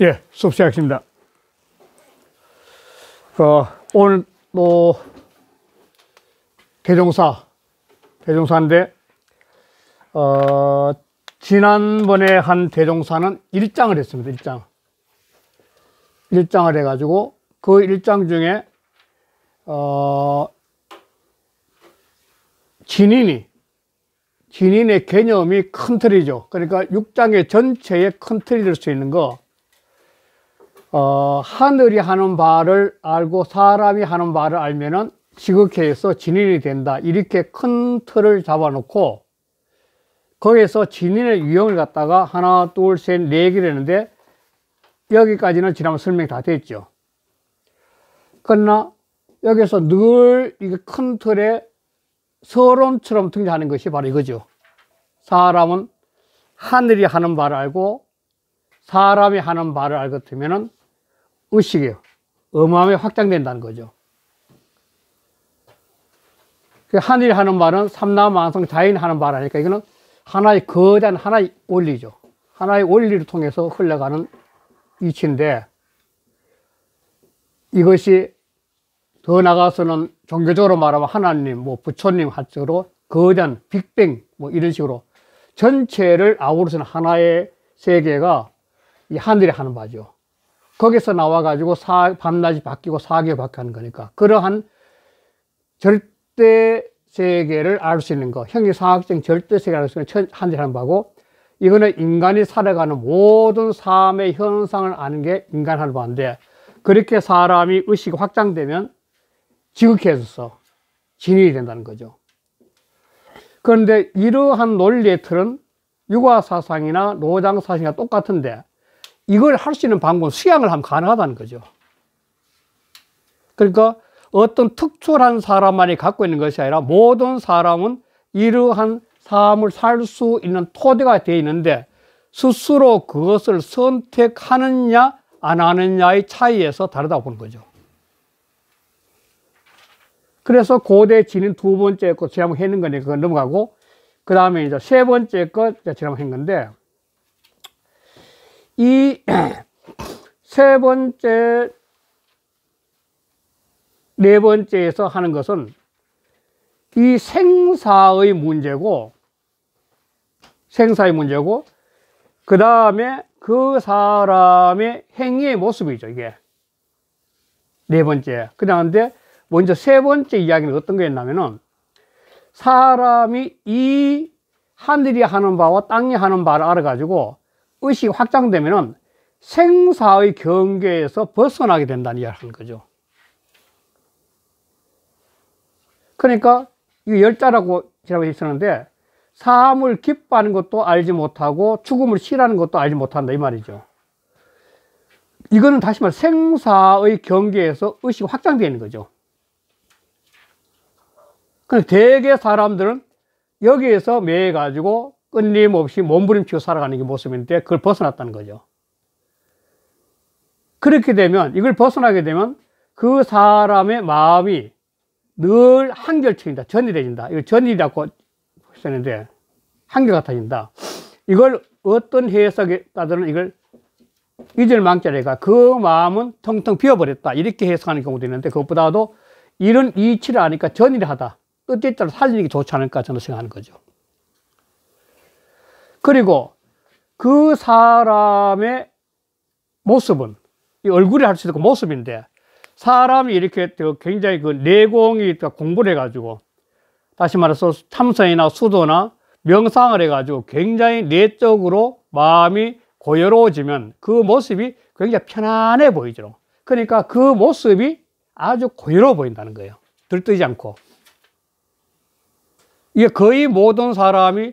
예, 수업 시작합니다 어, 오늘 뭐 대종사, 대종사인데 어, 지난번에 한 대종사는 일장을 했습니다. 일장, 일장을 해가지고 그 일장 중에 어, 진인이 진인의 개념이 큰 틀이죠. 그러니까 육장의 전체의 큰 틀이 될 수 있는 거 어, 하늘이 하는 바를 알고 사람이 하는 바를 알면은 지극해에서 진인이 된다. 이렇게 큰 틀을 잡아놓고 거기에서 진인의 유형을 갖다가 하나, 둘, 셋, 네개를했는데 여기까지는 지난번 설명이 다 됐죠. 그러나 여기서 늘이큰 틀에 서론처럼 등장하는 것이 바로 이거죠. 사람은 하늘이 하는 바를 알고 사람이 하는 바를 알거든면은 의식이요. 어마어마하게 확장된다는 거죠. 한일 그 하는 말은 삼남만성 자인 하는 말 아니까 이거는 하나의 거대한 하나의 원리죠. 하나의 원리를 통해서 흘러가는 이치인데 이것이 더 나가서는 종교적으로 말하면 하나님, 뭐 부처님 한쪽으로 거대한 빅뱅 뭐 이런 식으로 전체를 아우르는 하나의 세계가 이 하늘이 하는 바죠. 거기서 나와가지고 사, 밤낮이 바뀌고 사개월바뀌는 거니까 그러한 절대 세계를 알 수 있는 거형이상학적 절대 세계를 알 수 있는 한대하 바고 이거는 인간이 살아가는 모든 삶의 현상을 아는 게 인간 하는 바인데 그렇게 사람이 의식이 확장되면 지극해져서 진인이 된다는 거죠 그런데 이러한 논리의 틀은 육아사상이나 노장사상이나 똑같은데 이걸 할 수 있는 방법은 수양을 하면 가능하다는 거죠. 그러니까 어떤 특출한 사람만이 갖고 있는 것이 아니라 모든 사람은 이러한 삶을 살 수 있는 토대가 되어 있는데 스스로 그것을 선택하느냐 안 하느냐의 차이에서 다르다고 보는 거죠. 그래서 고대 진인 두 번째 거 지난번 했는 거니까 넘어가고 그 다음에 이제 세 번째 거 지난번 했는 데 이세 번째, 네 번째에서 하는 것은 이 생사의 문제고, 생사의 문제고, 그 다음에 그 사람의 행위의 모습이죠, 이게. 네 번째. 그런데 먼저 세 번째 이야기는 어떤 거였냐면은 사람이 이 하늘이 하는 바와 땅이 하는 바를 알아가지고 의식이 확장되면 생사의 경계에서 벗어나게 된다는 이야기를 하는 거죠. 그러니까 이 열자라고 지라고 했었는데 사함을 기뻐하는 것도 알지 못하고 죽음을 싫어하는 것도 알지 못한다 이 말이죠. 이거는 다시 말해 생사의 경계에서 의식이 확장되어 있는 거죠. 그런데 그러니까 대개 사람들은 여기에서 매해 가지고 끊임없이 몸부림치고 살아가는 게 모습인데 그걸 벗어났다는 거죠. 그렇게 되면 이걸 벗어나게 되면 그 사람의 마음이 늘 한결쳐진다. 전일해진다. 이거 전일이라고 했었는데 한결같아진다. 이걸 어떤 해석에 따르 이걸 이절 망자래가 그 마음은 텅텅 비어버렸다. 이렇게 해석하는 경우도 있는데 그것보다도 이런 이치를 아니까 전일하다. 뜻대로 살리는 게 좋지 않을까 저는 생각하는 거죠. 그리고 그 사람의 모습은 이 얼굴이 할 수 있고 그 모습인데 사람이 이렇게 굉장히 그 내공이 공부를 해가지고 다시 말해서 참선이나 수도나 명상을 해가지고 굉장히 내적으로 마음이 고요로워지면 그 모습이 굉장히 편안해 보이죠. 그러니까 그 모습이 아주 고요로워 보인다는 거예요. 들뜨지 않고. 이게 거의 모든 사람이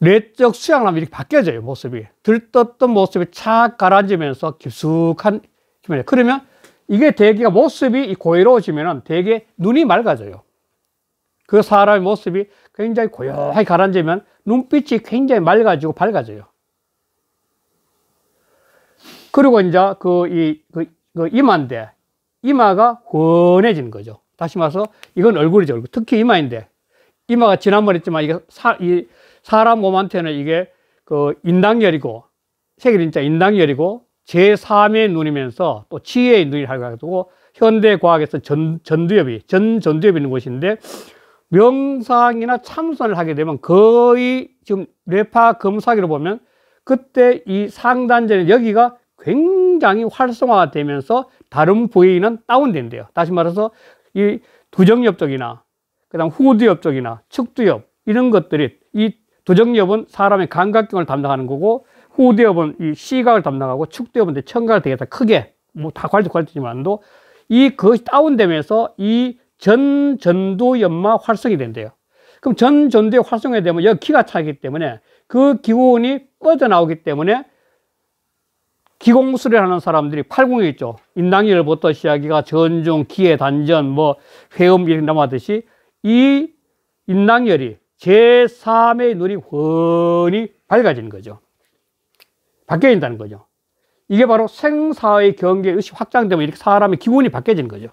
뇌적 수양을 하면 이렇게 바뀌어져요, 모습이. 들떴던 모습이 착 가라앉으면서 깊숙한 힘을. 그러면 이게 대개 모습이 고요로워지면 대개 눈이 맑아져요. 그 사람의 모습이 굉장히 고요하게 가라앉으면 눈빛이 굉장히 맑아지고 밝아져요. 그리고 이제 그, 이, 그, 그 이마인데, 이마가 훤해지는 거죠. 다시 말해서 이건 얼굴이죠. 얼굴. 특히 이마인데, 이마가 지난번에 했지만 이게 사, 이 사람 몸한테는 이게 그 인당열이고 세계인자 인당열이고 제3의 눈이면서 또 치의 눈이라고 해가지고 현대 과학에서 전, 전두엽이 전 전두엽이 있는 곳인데 명상이나 참선을 하게 되면 거의 지금 뇌파 검사기로 보면 그때 이 상단전에 여기가 굉장히 활성화되면서 다른 부위는 다운된대요. 다시 말해서 이 두정엽 쪽이나 그다음 후두엽 쪽이나 측두엽 이런 것들이 이 도정엽은 사람의 감각경을 담당하는 거고 후대엽은 이 시각을 담당하고 축대엽은 청각을 되겠다 크게 뭐다 관리 관리지만도 이 그것이 다운되면서 이전 전도 연마 활성이 된대요. 그럼 전 전도의 활성이 되면 여기 기가 차기 때문에 그 기운이 뻗어나오기 때문에 기공수을 하는 사람들이 팔공이 있죠. 인당열부터 시작이가 전중, 기해, 단전, 뭐 회음 이렇게 남하듯이 이 인당열이 제3의 눈이 훤히 밝아지는 거죠. 바뀌어 있다는 거죠. 이게 바로 생사의 경계 의식 확장되면 이렇게 사람의 기운이 바뀌어지는 거죠.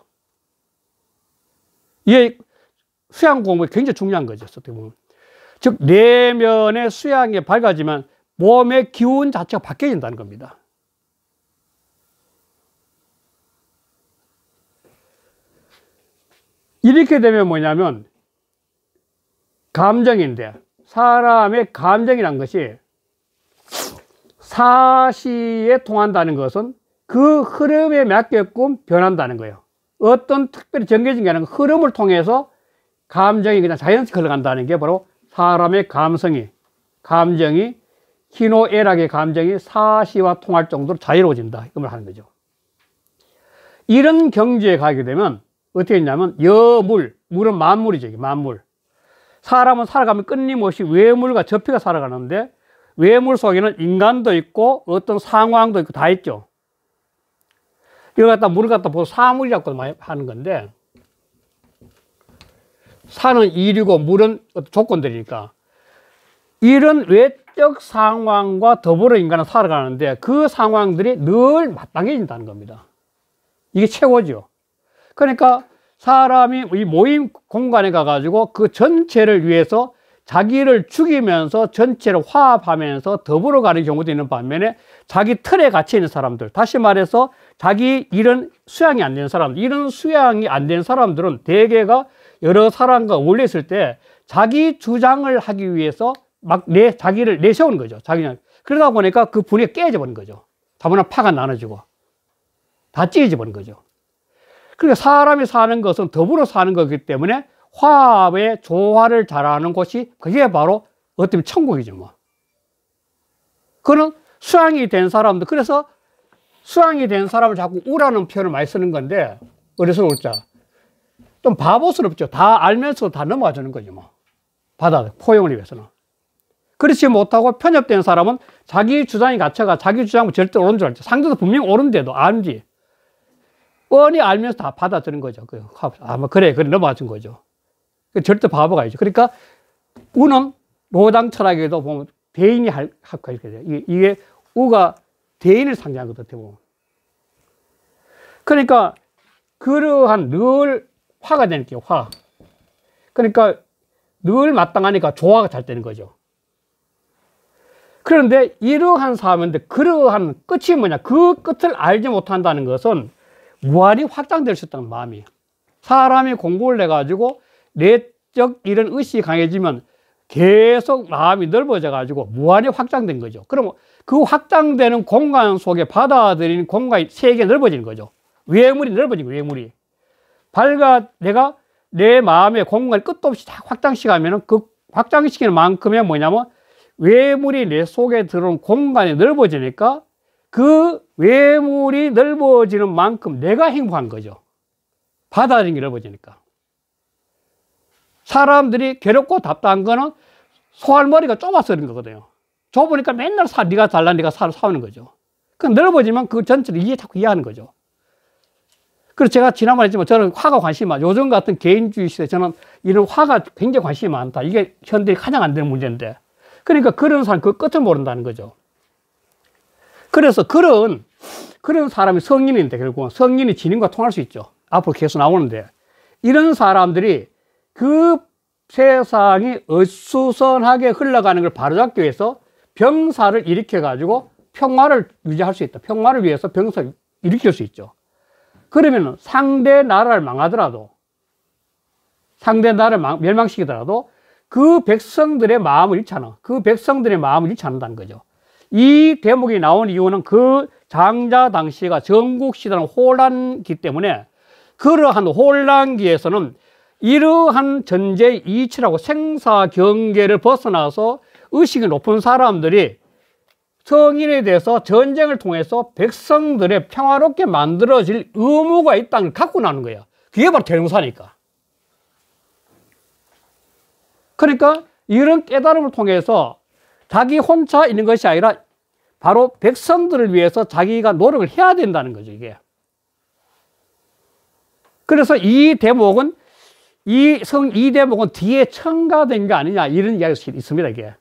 이게 수양 공부 굉장히 중요한 거죠. 어떻게 보면. 즉, 내면의 수양이 밝아지면 몸의 기운 자체가 바뀌어진다는 겁니다. 이렇게 되면 뭐냐면 감정인데 사람의 감정이란 것이 사시에 통한다는 것은 그 흐름에 맞게끔 변한다는 거예요. 어떤 특별히 정해진 게 아니라 흐름을 통해서 감정이 그냥 자연스럽게 흘러간다는 게 바로 사람의 감성이, 감정이 희노애락의 감정이 사시와 통할 정도로 자유로워진다. 이걸 하는 거죠. 이런 경지에 가게 되면 어떻게 했냐면 여물, 물은 만물이죠. 만물. 사람은 살아가면 끊임없이 외물과 접피가 살아가는데 외물 속에는 인간도 있고 어떤 상황도 있고 다 있죠. 이걸 갖다 물을 갖다 보고 사물이라고 많이 하는 건데 산은 일이고 물은 조건들이니까 이런 외적 상황과 더불어 인간은 살아가는데 그 상황들이 늘 마땅해진다는 겁니다. 이게 최고죠. 그러니까 사람이 이 모임 공간에 가가지고 그 전체를 위해서 자기를 죽이면서 전체를 화합하면서 더불어 가는 경우도 있는 반면에 자기 틀에 갇혀 있는 사람들 다시 말해서 자기 이런 수양이 안 된 사람들 이런 수양이 안 된 사람들은 대개가 여러 사람과 어울렸을 때 자기 주장을 하기 위해서 막 내 자기를 내세우는 거죠 자기는 그러다 보니까 그 분위기가 깨져 버린 거죠 다분한 파가 나눠지고 다 찢어져 버린 거죠 그러니까 사람이 사는 것은 더불어 사는 거기 때문에 화합의 조화를 잘하는 곳이 그게 바로 어떻게 보면 천국이죠 뭐. 그는 수양이 된 사람도 그래서 수양이 된 사람을 자꾸 우라는 표현을 많이 쓰는 건데 어려서을 자좀 바보스럽죠 다 알면서 다 넘어가 주는 거죠 뭐 받아 포용을 위해서는 그렇지 못하고 편협된 사람은 자기 주장이 갇혀가 자기 주장은 절대 옳은 줄알죠 상대도 분명 히 옳은데도 안지 뻔히 알면서 다 받아들인 거죠. 그 아마 뭐 그래, 그래 넘어간 거죠. 그 절대 바보가 아니죠. 그러니까 우는 노당 철학에도 보면 대인이 할, 할거 있거든요. 이게, 이게 우가 대인을 상징하것 같아요. 그러니까 그러한 늘 화가 되는 게 화. 그러니까 늘 마땅하니까 조화가 잘 되는 거죠. 그런데 이러한 사람인데 그러한 끝이 뭐냐? 그 끝을 알지 못한다는 것은 무한히 확장될 수 있다는 마음이. 사람이 공부를 해가지고 내적 이런 의식이 강해지면 계속 마음이 넓어져 가지고 무한히 확장된 거죠. 그러그 확장되는 공간 속에 받아들이 공간이 세계가 넓어지는 거죠. 외물이 넓어진 거예요, 외물이. 발과 내가 내 마음의 공간을 끝도 없이 다 확장시키면 그 확장시키는 만큼의 뭐냐면 외물이 내 속에 들어온 공간이 넓어지니까 그 외물이 넓어지는 만큼 내가 행복한 거죠. 받아들 넓어지니까. 사람들이 괴롭고 답답한 거는 소할머리가 좁아서 그런 거거든요. 좁으니까 맨날 사, 네가 달라, 네가 사, 사오는 거죠. 그 넓어지면 그 전체를 이해, 자꾸 이해하는 거죠. 그래서 제가 지난번에 했지만 저는 화가 관심이 많아. 요즘 같은 개인주의 시대 저는 이런 화가 굉장히 관심이 많다. 이게 현대에 가장 안 되는 문제인데. 그러니까 그런 사람 그 끝을 모른다는 거죠. 그래서 그런, 그런 사람이 성인인데 결국은 성인이 지인과 통할 수 있죠. 앞으로 계속 나오는데. 이런 사람들이 그 세상이 어수선하게 흘러가는 걸 바로잡기 위해서 병사를 일으켜가지고 평화를 유지할 수 있다. 평화를 위해서 병사를 일으킬 수 있죠. 그러면 상대 나라를 망하더라도 상대 나라를 멸망시키더라도 그 백성들의 마음을 잃잖아. 그 백성들의 마음을 잃지 않는다는 거죠. 이 대목이 나온 이유는 그 장자 당시가 전국시대는 혼란기 때문에 그러한 혼란기에서는 이러한 전제 이치라고 생사 경계를 벗어나서 의식이 높은 사람들이 성인에 대해서 전쟁을 통해서 백성들의 평화롭게 만들어질 의무가 있다는 걸 갖고 나는 거예요 그게 바로 대용사니까. 그러니까 이런 깨달음을 통해서 자기 혼자 있는 것이 아니라 바로 백성들을 위해서 자기가 노력을 해야 된다는 거죠, 이게. 그래서 이 대목은 이 성, 이 대목은 뒤에 첨가된 게 아니냐, 이런 이야기가 있습니다, 이게.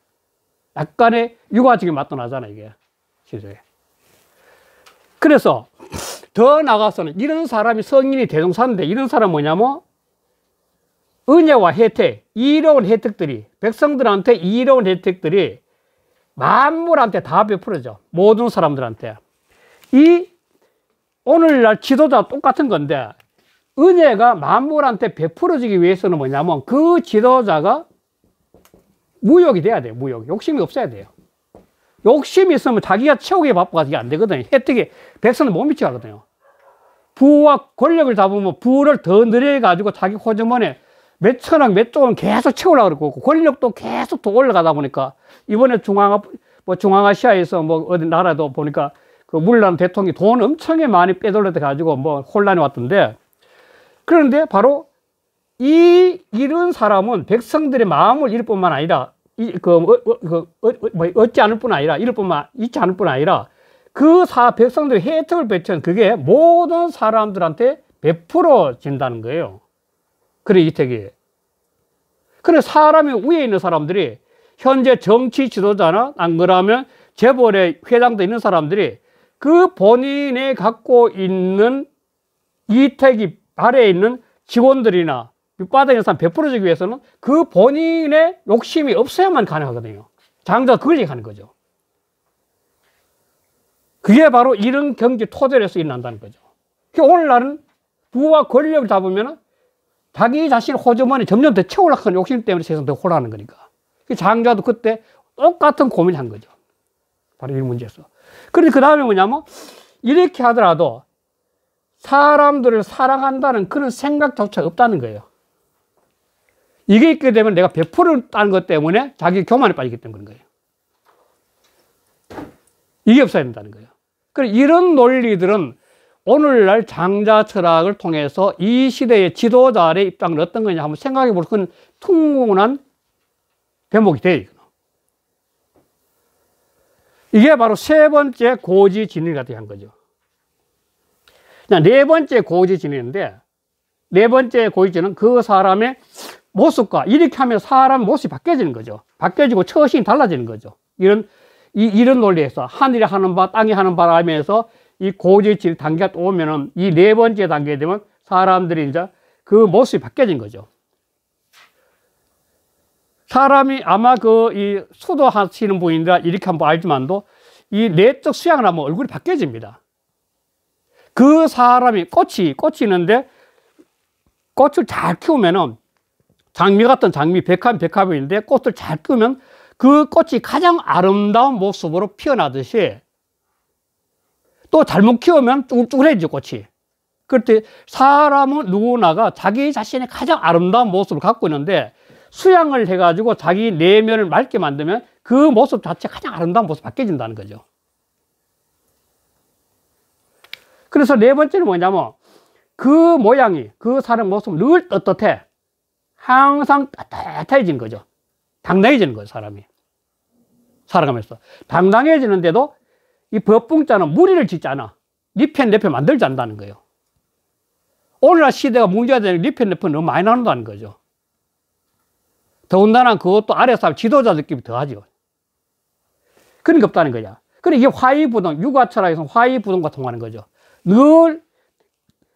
약간의 유화적인 맛도 나잖아요, 이게. 시조 그래서 더 나가서는 이런 사람이 성인이 대종사인데 이런 사람 뭐냐면 은혜와 혜택, 이로운 혜택들이, 백성들한테 이로운 혜택들이 만물한테 다 베풀어져. 모든 사람들한테. 이 오늘날 지도자 똑같은 건데 은혜가 만물한테 베풀어지기 위해서는 뭐냐면 그 지도자가 무욕이 돼야 돼요. 무욕. 욕심이 없어야 돼요. 욕심이 있으면 자기가 채우기 바빠가지고 안 되거든요. 혜택이 백성을 못 미치거든요. 부와 권력을 잡으면 부를 더 늘려가지고 자기 호주머니에 몇 천억, 몇조원 계속 채우려고 그러고, 권력도 계속 더 올라가다 보니까, 이번에 중앙아, 뭐 중앙아시아에서 뭐 어디 나라도 보니까, 그 물란 대통령이 돈 엄청나게 많이 빼돌려가지고 뭐 혼란이 왔던데, 그런데 바로 이 이런 사람은 백성들의 마음을 잃을 뿐만 아니라, 이, 그, 어, 어, 그, 어, 어 뭐, 얻지 않을 뿐 아니라, 잃을 뿐만, 잃지 않을 뿐 아니라, 그 사, 백성들의 혜택을 베친 그게 모든 사람들한테 베풀어진다는 거예요. 그래, 이태기. 그래, 사람이 위에 있는 사람들이 현재 정치 지도자나 안 그러면 재벌에 회장돼 있는 사람들이 그 본인이 갖고 있는 이택이 아래에 있는 직원들이나 밑바닥에 있는 사람 베풀어주기 위해서는 그 본인의 욕심이 없어야만 가능하거든요. 장자 그걸 얘기하는 거죠. 그게 바로 이런 경제 토대에서 일어난다는 거죠. 오늘날은 부와 권력을 잡으면 자기 자신 호주머니 점점 더 채우려고 는 욕심 때문에 세상 더 호라는 거니까. 그 장자도 그때 똑같은 고민을 한 거죠. 바로 이 문제에서. 그런데 그 다음에 뭐냐면, 이렇게 하더라도 사람들을 사랑한다는 그런 생각조차 없다는 거예요. 이게 있게 되면 내가 베풀을 따는 것 때문에 자기 교만에 빠지기 때문에 그런 거예요. 이게 없어야 된다는 거예요. 그래 이런 논리들은 오늘날 장자 철학을 통해서 이 시대의 지도자의 입장을 어떤 거냐 한번 생각해 볼그 충분한 대목이 돼요. 이게 바로 세 번째 고지 진리가 대한 거죠. 네 번째 고지 진리인데, 네 번째 고지진은 그 사람의 모습과 이렇게 하면 사람 모습이 바뀌어지는 거죠. 바뀌어지고 처신이 달라지는 거죠. 이런, 이, 런 논리에서 하늘이 하는 바, 땅이 하는 바람에서 이 고지질 단계가 또 오면은 이 네 번째 단계 되면 사람들이 이제 그 모습이 바뀌어진 거죠. 사람이 아마 그 이 수도하시는 분인데 이렇게 한번 알지만도 이 내적 수양을 하면 얼굴이 바뀌어집니다. 그 사람이 꽃이 꽃이 있는데 꽃을 잘 키우면은 장미 같은 장미 백합 백합인데 꽃을 잘 키우면 그 꽃이 가장 아름다운 모습으로 피어나듯이 또 잘못 키우면 쭈글쭈글해지죠, 꽃이. 그렇듯 사람은 누구나가 자기 자신의 가장 아름다운 모습을 갖고 있는데 수양을 해가지고 자기 내면을 맑게 만들면 그 모습 자체가 가장 아름다운 모습 바뀌어진다는 거죠. 그래서 네 번째는 뭐냐면 그 모양이 그 사람 모습 늘 떳떳해 항상 따뜻해진 거죠 당당해지는 거예요 사람이 살아가면서 당당해지는데도 이 법봉자는 무리를 짓잖아 니편, 네 내편 만들지 않는다는 거예요. 오늘날 시대가 문제가 되는 니편, 네 내편 너무 많이 나눈다는 거죠. 더군다나 그것도 아래 사람 지도자들끼리 더 하죠. 그런 게 없다는 거야. 그래, 그러니까 이게 화의부동, 육아철학에서 화의부동과 통하는 거죠. 늘,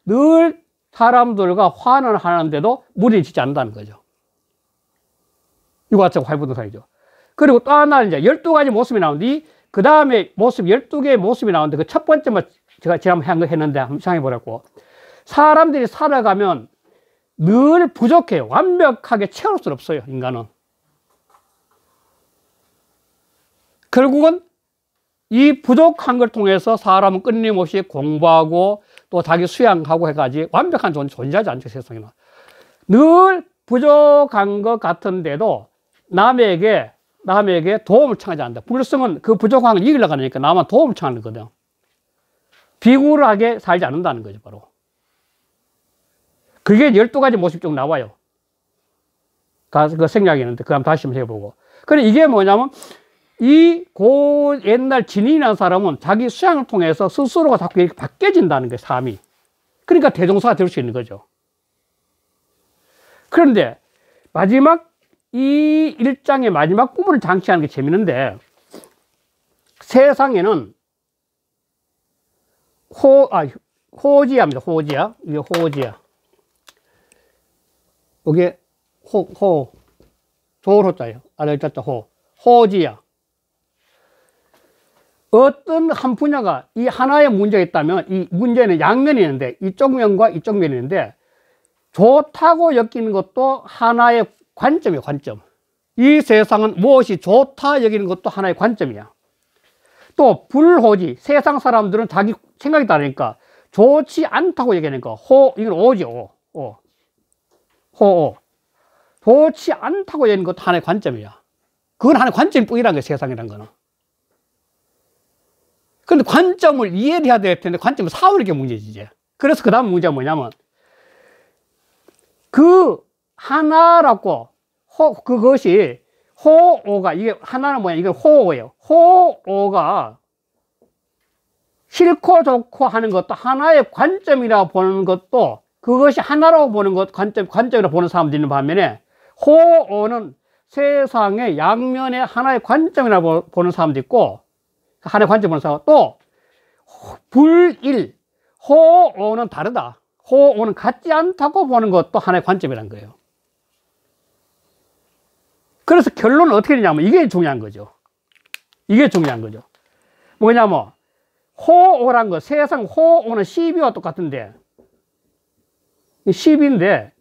늘 사람들과 화는 하는데도 무리를 짓지 않는다는 거죠. 육아철학 화의부동사이죠. 그리고 또 하나는 이제 12가지 모습이 나오는데 그 다음에 모습, 12개의 모습이 나오는데 그 첫 번째만 뭐 제가 지난번에 했는데 한번 생각해 보라고. 사람들이 살아가면 늘 부족해요. 완벽하게 채울 수 없어요, 인간은. 결국은 이 부족한 걸 통해서 사람은 끊임없이 공부하고 또 자기 수양하고 해가지 완벽한 존재 존재하지 않죠, 세상에는. 늘 부족한 것 같은데도 남에게 남에게 도움을 청하지 않는다. 불성은 그 부족함을 이기려고 하니까 나만 도움을 청하는 거거든. 비굴하게 살지 않는다는 거죠, 바로. 그게 12가지 모습 중 나와요. 그 생략했는데, 그 다음 다시 한번 해보고. 그래, 이게 뭐냐면, 이 고 옛날 진인이라는 사람은 자기 수양을 통해서 스스로가 자꾸 이렇게 바뀌어진다는 거예요, 삶이. 그러니까 대종사가 될 수 있는 거죠. 그런데 마지막 이일장의 마지막 부분을 장치하는게 재밌는데 세상에는 호, 아, 호지야입니다. 호지야. 이게 호지야. 이게 호, 호. 조로 자요. 아들 자자 호. 호지야. 어떤 한 분야가 이 하나의 문제가 있다면 이 문제는 양면이 있는데 이쪽 면과 이쪽 면이 있는데 좋다고 엮이는 것도 하나의 관점이에요 관점 이 세상은 무엇이 좋다 여기는 것도 하나의 관점이야 또 불호지 세상 사람들은 자기 생각이 다르니까 좋지 않다고 얘기하는 거호 이건 오죠 오. 호호 좋지 않다고 얘기하는 것도 하나의 관점이야 그건 하나의 관점뿐이라는 거야 세상이란 거는 근데 관점을 이해를 해야 될 텐데 관점을 사오는 게 문제지 이제 그래서 그 다음 문제가 뭐냐면 그 하나라고 호, 그것이 호오가 이게 하나는 뭐냐 이게 호오예요 호오가 싫고 좋고 하는 것도 하나의 관점이라고 보는 것도 그것이 하나로 보는 것 관점 관점이라 고 보는 사람도 있는 반면에 호오는 세상의 양면의 하나의 관점이라고 보는 사람도 있고 하나의 관점 보는 사람 또 불일 호오는 다르다 호오는 같지 않다고 보는 것도 하나의 관점이라는 거예요 그래서 결론은 어떻게 되냐면 이게 중요한 거죠. 이게 중요한 거죠. 뭐냐면 호오란 거 세상 호오는 12와 똑같은데 10인데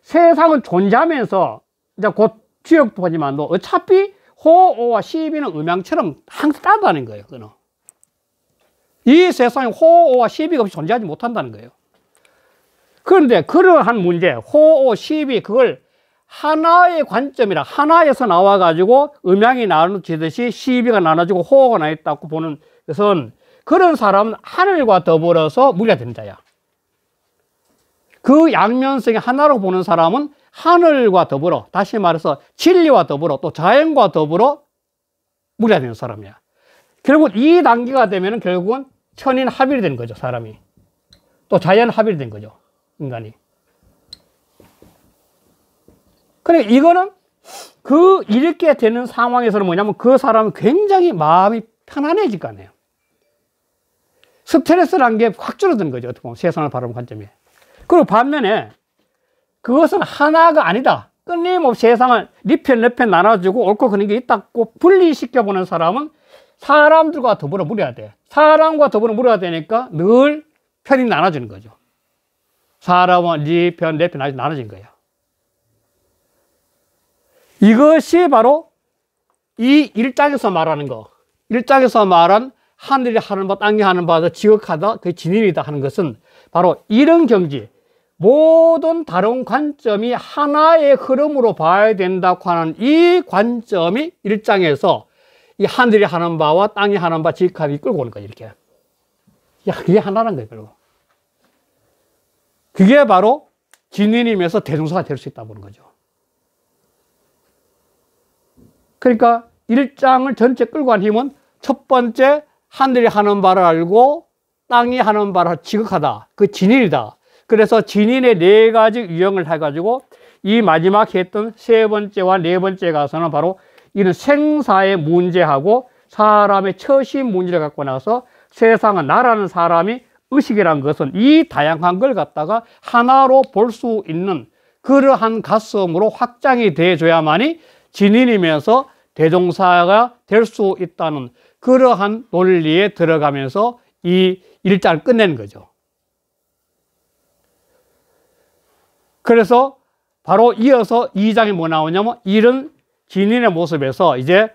세상은 존재하면서 이제 곧 지역도 하지만 뭐 어차피 호오와 12는 음양처럼 항상 따다는 거예요. 그는 이 세상에 호오와 12가 없이 존재하지 못한다는 거예요. 그런데 그러한 문제, 호오, 12 그걸 하나의 관점이라 하나에서 나와 가지고 음양이 나눠지듯이 시비가 나눠지고 호흡가나 있다고 보는 것은 그런 사람은 하늘과 더불어서 물리가 되는 자야. 그 양면성의 하나로 보는 사람은 하늘과 더불어 다시 말해서 진리와 더불어 또 자연과 더불어 물리가 되는 사람이야. 결국 이 단계가 되면 결국은 천인 합일이 된 거죠 사람이. 또 자연 합일이 된 거죠 인간이. 그래 이거는 그 이렇게 되는 상황에서는 뭐냐면 그 사람은 굉장히 마음이 편안해질 거 아니에요. 스트레스란 게 확줄어드 거죠. 어떻게 보면 세상을 바라보는 관점이. 그리고 반면에 그것은 하나가 아니다. 끊임없이 세상을 니편 내편 나눠주고 옳고 그른 게 있다고 분리시켜보는 사람은 사람들과 더불어 물어야 돼. 사람과 더불어 물어야 되니까 늘 편이 나눠지는 거죠. 사람은 니편 내편나눠지 거예요. 이것이 바로 이일장에서 말하는 거 1장에서 말한 하늘이 하는 바 땅이 하는 바다 지극하다 그 진인이다 하는 것은 바로 이런 경지 모든 다른 관점이 하나의 흐름으로 봐야 된다고 하는 이 관점이 1장에서 이 하늘이 하는 바와 땅이 하는 바 지극함이 끌고 오는 거예 이렇게 야 그게 하나란 거예요 결국 그게 바로 진인이면서 대중사가 될 수있다 보는 거죠 그러니까 일장을 전체 끌고 간 힘은 첫 번째 하늘이 하는 바를 알고 땅이 하는 바를 지극하다. 그 진일이다. 그래서 진인의 네 가지 유형을 해가지고 이 마지막 했던 세 번째와 네 번째 가서는 바로 이런 생사의 문제하고 사람의 처신 문제를 갖고 나서 세상은 나라는 사람이 의식이란 것은 이 다양한 걸 갖다가 하나로 볼 수 있는 그러한 가슴으로 확장이 돼줘야만이 진인이면서 대종사가 될 수 있다는 그러한 논리에 들어가면서 이일자을 끝낸 거죠. 그래서 바로 이어서 2장이 뭐 나오냐면 이런 진인의 모습에서 이제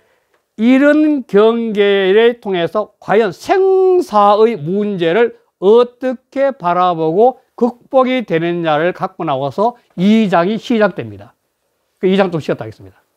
이런 경계를 통해서 과연 생사의 문제를 어떻게 바라보고 극복이 되느냐를 갖고 나와서 2장이 시작됩니다. 2장 그 좀 쉬었다 하겠습니다.